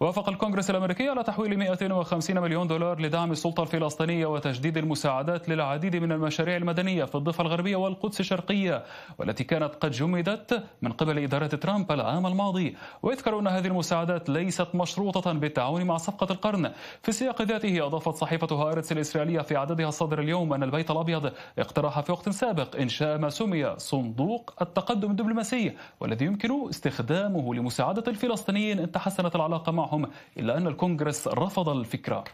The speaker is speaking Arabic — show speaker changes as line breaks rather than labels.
وافق الكونغرس الأمريكي على تحويل 250 مليون دولار لدعم السلطة الفلسطينية وتجديد المساعدات للعديد من المشاريع المدنية في الضفة الغربية والقدس الشرقية والتي كانت قد جمدت من قبل إدارة ترامب العام الماضي ويذكر أن هذه المساعدات ليست مشروطة بالتعاون مع صفقة القرن في السياق ذاته أضافت صحيفة هارتس الإسرائيلية في عددها الصادر اليوم أن البيت الأبيض اقترح في وقت سابق إنشاء ما سمي صندوق التقدم الدبلوماسي والذي يمكن استخدامه لمساعدة الفلسطينيين إن تحسنت العلاقة مع معهم إلا أن الكونغرس رفض الفكرة